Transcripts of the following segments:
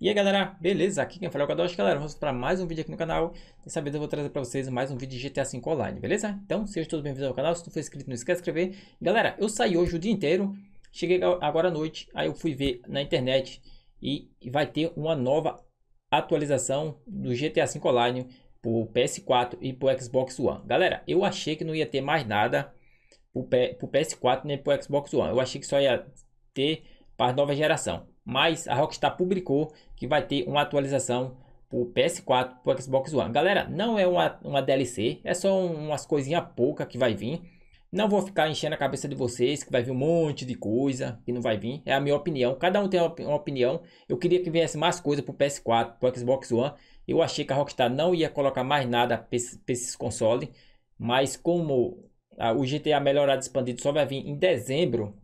E aí galera, beleza? Aqui quem fala é o Kadosh, galera, vamos para mais um vídeo aqui no canal. Dessa vez eu vou trazer para vocês mais um vídeo de GTA V Online, beleza? Então sejam todos bem-vindos ao canal, se não for inscrito não esquece de se inscrever. Galera, eu saí hoje o dia inteiro, cheguei agora à noite, aí eu fui ver na internet e vai ter uma nova atualização do GTA V Online pro PS4 e pro Xbox One. Galera, eu achei que não ia ter mais nada pro, o PS4 nem pro Xbox One, eu achei que só ia ter para nova geração mas a Rockstar publicou que vai ter uma atualização para o PS4, para o Xbox One. Galera, não é uma, uma DLC, é só umas coisinhas poucas que vai vir. Não vou ficar enchendo a cabeça de vocês que vai vir um monte de coisa que não vai vir. É a minha opinião. Cada um tem uma opinião. Eu queria que viesse mais coisa para o PS4, para o Xbox One. Eu achei que a Rockstar não ia colocar mais nada para esses, consoles. Mas como o GTA melhorado expandido só vai vir em dezembro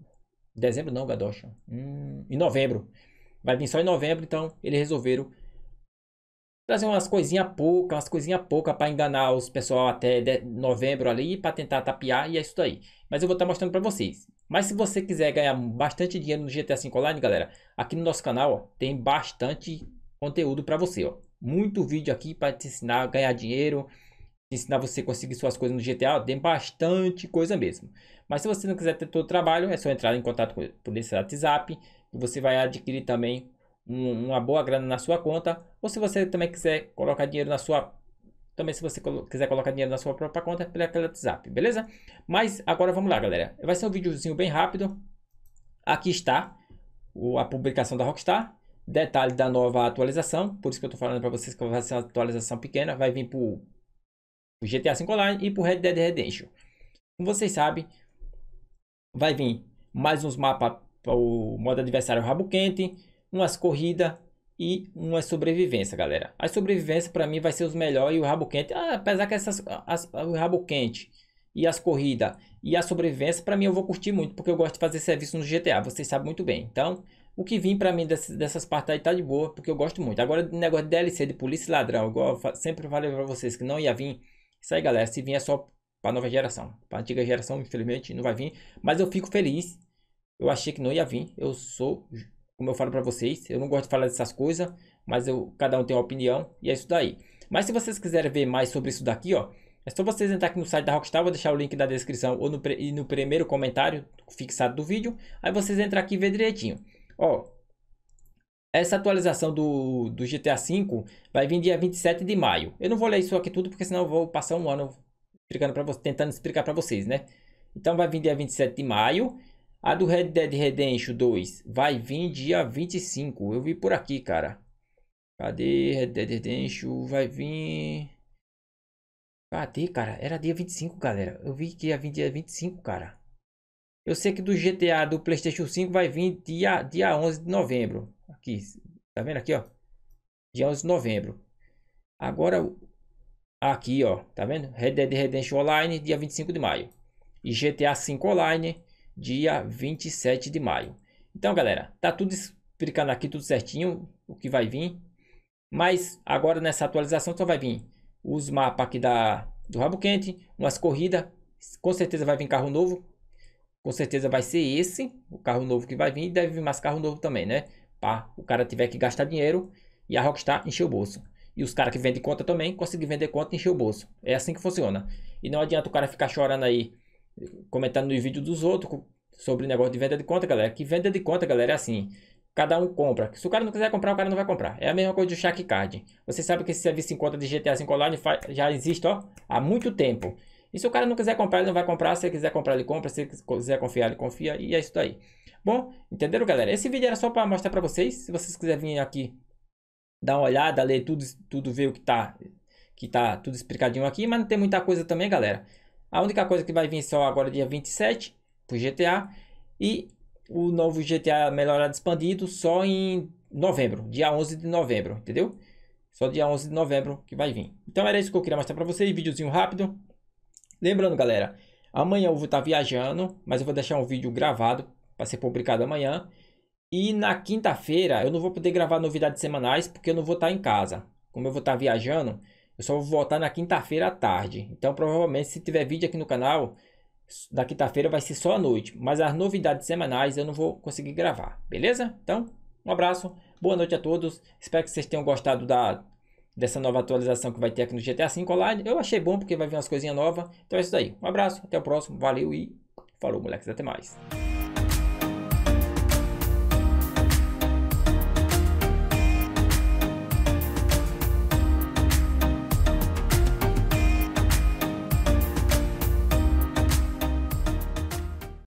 Dezembro não, Gadocha. Hum, em novembro. Vai vir só em novembro, então eles resolveram trazer umas coisinhas poucas, umas coisinhas poucas para enganar os pessoal até novembro ali, para tentar tapear e é isso daí. Mas eu vou estar tá mostrando para vocês. Mas se você quiser ganhar bastante dinheiro no GTA 5 Online, galera, aqui no nosso canal ó, tem bastante conteúdo para você. Ó. Muito vídeo aqui para te ensinar a ganhar dinheiro, ensinar você a conseguir suas coisas no GTA, tem bastante coisa mesmo. Mas se você não quiser ter todo o trabalho, é só entrar em contato com, por esse WhatsApp e você vai adquirir também um, uma boa grana na sua conta. Ou se você também quiser colocar dinheiro na sua também se você quiser colocar dinheiro na sua própria conta é pela WhatsApp, beleza? Mas agora vamos lá, galera. Vai ser um videozinho bem rápido. Aqui está o, a publicação da Rockstar. Detalhe da nova atualização. Por isso que eu estou falando para vocês que vai ser uma atualização pequena. Vai vir por GTA V Online e pro Red Dead Redemption. Como vocês sabem, vai vir mais uns mapas para o modo adversário rabo quente, umas corridas e uma sobrevivência, galera. A sobrevivência para mim vai ser os melhores e o rabo quente, ah, apesar que essas as, o rabo quente e as corridas e a sobrevivência para mim eu vou curtir muito, porque eu gosto de fazer serviço no GTA, vocês sabem muito bem. Então, o que vim para mim dessas, dessas partes aí tá de boa, porque eu gosto muito. Agora, negócio de DLC de polícia e ladrão, igual eu sempre falei para vocês que não ia vir isso aí, galera. Se vier é só para nova geração. Para antiga geração, infelizmente, não vai vir. Mas eu fico feliz. Eu achei que não ia vir. Eu sou, como eu falo para vocês, eu não gosto de falar dessas coisas, mas eu, cada um tem uma opinião e é isso daí. Mas se vocês quiserem ver mais sobre isso daqui, ó, é só vocês entrar aqui no site da Rockstar, vou deixar o link na descrição ou no, e no primeiro comentário fixado do vídeo. Aí vocês entram aqui e vê direitinho. Ó, essa atualização do, do GTA V vai vir dia 27 de maio. Eu não vou ler isso aqui tudo, porque senão eu vou passar um ano explicando para tentando explicar para vocês, né? Então vai vir dia 27 de maio. A do Red Dead Redemption 2 vai vir dia 25. Eu vi por aqui, cara. Cadê Red Dead Redemption? Vai vir... Cadê, cara? Era dia 25, galera. Eu vi que ia vir dia 25, cara. Eu sei que do GTA do PlayStation 5 vai vir dia, dia 11 de novembro. Aqui, tá vendo aqui, ó? Dia 11 de novembro. Agora, aqui, ó, tá vendo? Red Dead Redemption Online, dia 25 de maio. E GTA V Online, dia 27 de maio. Então, galera, tá tudo explicando aqui, tudo certinho, o que vai vir. Mas agora nessa atualização só vai vir os mapas aqui da, do Rabo Quente, umas corridas. Com certeza vai vir carro novo. Com certeza vai ser esse, o carro novo que vai vir. E deve vir mais carro novo também, né? o cara tiver que gastar dinheiro e a Rockstar encheu o bolso. E os caras que vendem conta também conseguem vender conta e encher o bolso. É assim que funciona. E não adianta o cara ficar chorando aí, comentando nos vídeos dos outros sobre o negócio de venda de conta, galera. Que venda de conta, galera, é assim. Cada um compra. Se o cara não quiser comprar, o cara não vai comprar. É a mesma coisa do Shack Card. Você sabe que esse serviço em conta de GTA 5 Online já existe ó, há muito tempo. E se o cara não quiser comprar, ele não vai comprar. Se ele quiser comprar, ele compra. Se ele quiser confiar, ele confia. E é isso aí. Bom, entenderam, galera? Esse vídeo era só para mostrar para vocês. Se vocês quiserem vir aqui dar uma olhada, ler tudo, tudo ver o que tá, que tá tudo explicadinho aqui. Mas não tem muita coisa também, galera. A única coisa que vai vir só agora dia 27 pro GTA. E o novo GTA melhorado expandido só em novembro, dia 11 de novembro, entendeu? Só dia 11 de novembro que vai vir. Então era isso que eu queria mostrar para vocês, videozinho rápido. Lembrando, galera, amanhã eu vou estar tá viajando, mas eu vou deixar um vídeo gravado para ser publicado amanhã. E na quinta-feira eu não vou poder gravar novidades semanais porque eu não vou estar em casa. Como eu vou estar viajando, eu só vou voltar na quinta-feira à tarde. Então, provavelmente, se tiver vídeo aqui no canal, da quinta-feira vai ser só à noite. Mas as novidades semanais eu não vou conseguir gravar, beleza? Então, um abraço, boa noite a todos. Espero que vocês tenham gostado da, dessa nova atualização que vai ter aqui no GTA V Online. Eu achei bom porque vai vir umas coisinhas novas. Então é isso aí. Um abraço, até o próximo. Valeu e falou, moleques. Até mais.